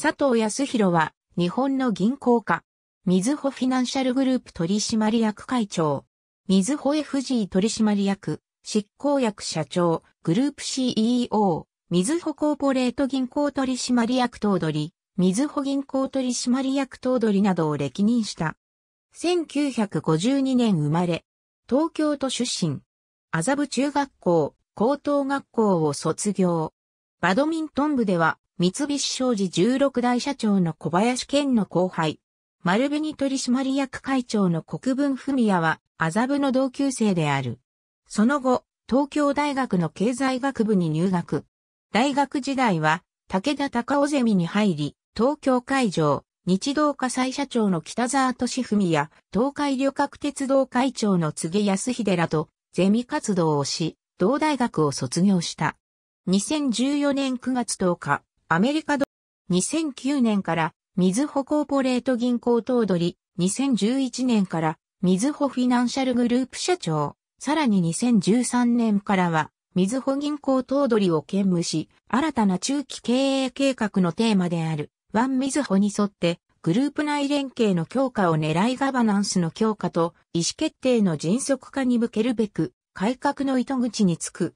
佐藤康弘は、日本の銀行家、水穂フィナンシャルグループ取締役会長、水穂 FG 取締役、執行役社長、グループ CEO、水穂コーポレート銀行取締役頭取、水穂銀行取締役頭取などを歴任した。1952年生まれ、東京都出身、麻布中学校、高等学校を卒業。バドミントン部では三菱商事16代社長の小林健の後輩、丸紅取締役会長の国分文也は、麻布の同級生である。その後、東京大学の経済学部に入学。大学時代は、武田隆夫ゼミに入り、東京会場、日動火災社長の北沢敏文や、東海旅客鉄道会長の杉康秀らと、ゼミ活動をし、同大学を卒業した。2014年9月10日、アメリカド2009年からみずほコーポレート銀行頭取、2011年からみずほフィナンシャルグループ社長、さらに2013年からはみずほ銀行頭取を兼務し、新たな中期経営計画のテーマであるワンみずほに沿ってグループ内連携の強化を狙いガバナンスの強化と意思決定の迅速化に向けるべく改革の糸口につく。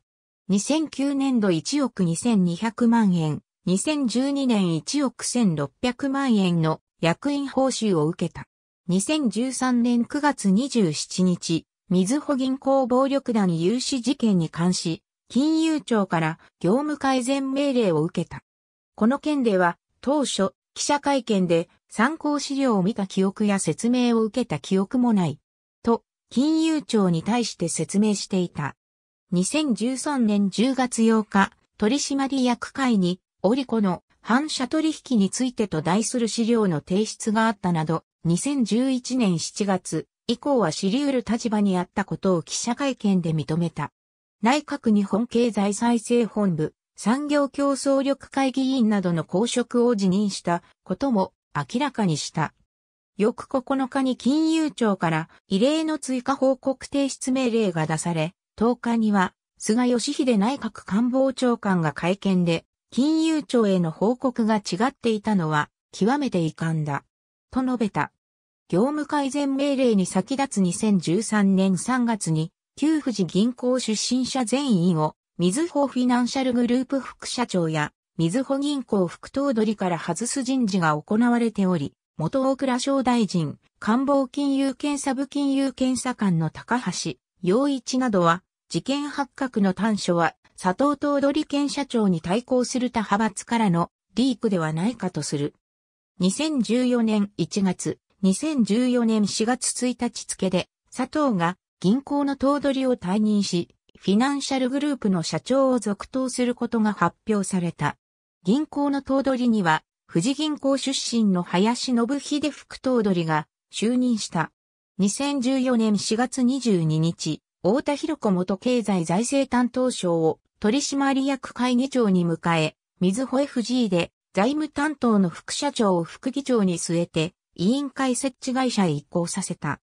2009年度1億2200万円、2012年1億1600万円の役員報酬を受けた。2013年9月27日、水穂銀行暴力団融資事件に関し、金融庁から業務改善命令を受けた。この件では、当初、記者会見で参考資料を見た記憶や説明を受けた記憶もない。と、金融庁に対して説明していた。2013年10月8日、取締役会にオリコの反射取引についてと題する資料の提出があったなど、2011年7月以降は知り得る立場にあったことを記者会見で認めた。内閣日本経済再生本部、産業競争力会議員などの公職を辞任したことも明らかにした。翌9日に金融庁から異例の追加報告提出命令が出され、10日には菅義偉内閣官房長官が会見で金融庁への報告が違っていたのは極めて遺憾だ。と述べた。業務改善命令に先立つ2013年3月に、旧富士銀行出身者全員を、水穂フィナンシャルグループ副社長や、水穂銀行副頭取から外す人事が行われており、元大倉省大臣、官房金融検査部金融検査官の高橋、陽一などは、事件発覚の短所は佐藤東取県社長に対抗する他派閥からのリークではないかとする。2014年1月、2014年4月1日付で、佐藤が銀行の頭取を退任し、フィナンシャルグループの社長を続投することが発表された。銀行の頭取には、富士銀行出身の林信秀副頭取が就任した。2014年4月22日、太田博子元経済財政担当省を取締役会議長に迎え、水穂 FG で財務担当の副社長を副議長に据えて、委員会設置会社へ移行させた。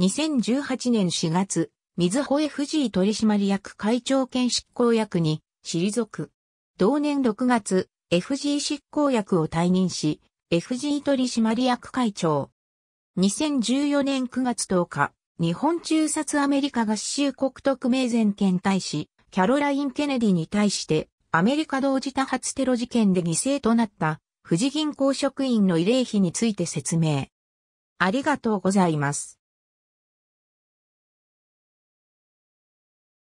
2018年4月、水穂 FG 取締役会長兼執行役に退く。同年6月、FG 執行役を退任し、FG 取締役会長。2014年9月10日、日本中殺アメリカ合衆国特命全権大使、キャロライン・ケネディに対して、アメリカ同時多発テロ事件で犠牲となった富士銀行職員の慰霊碑について説明。ありがとうございます。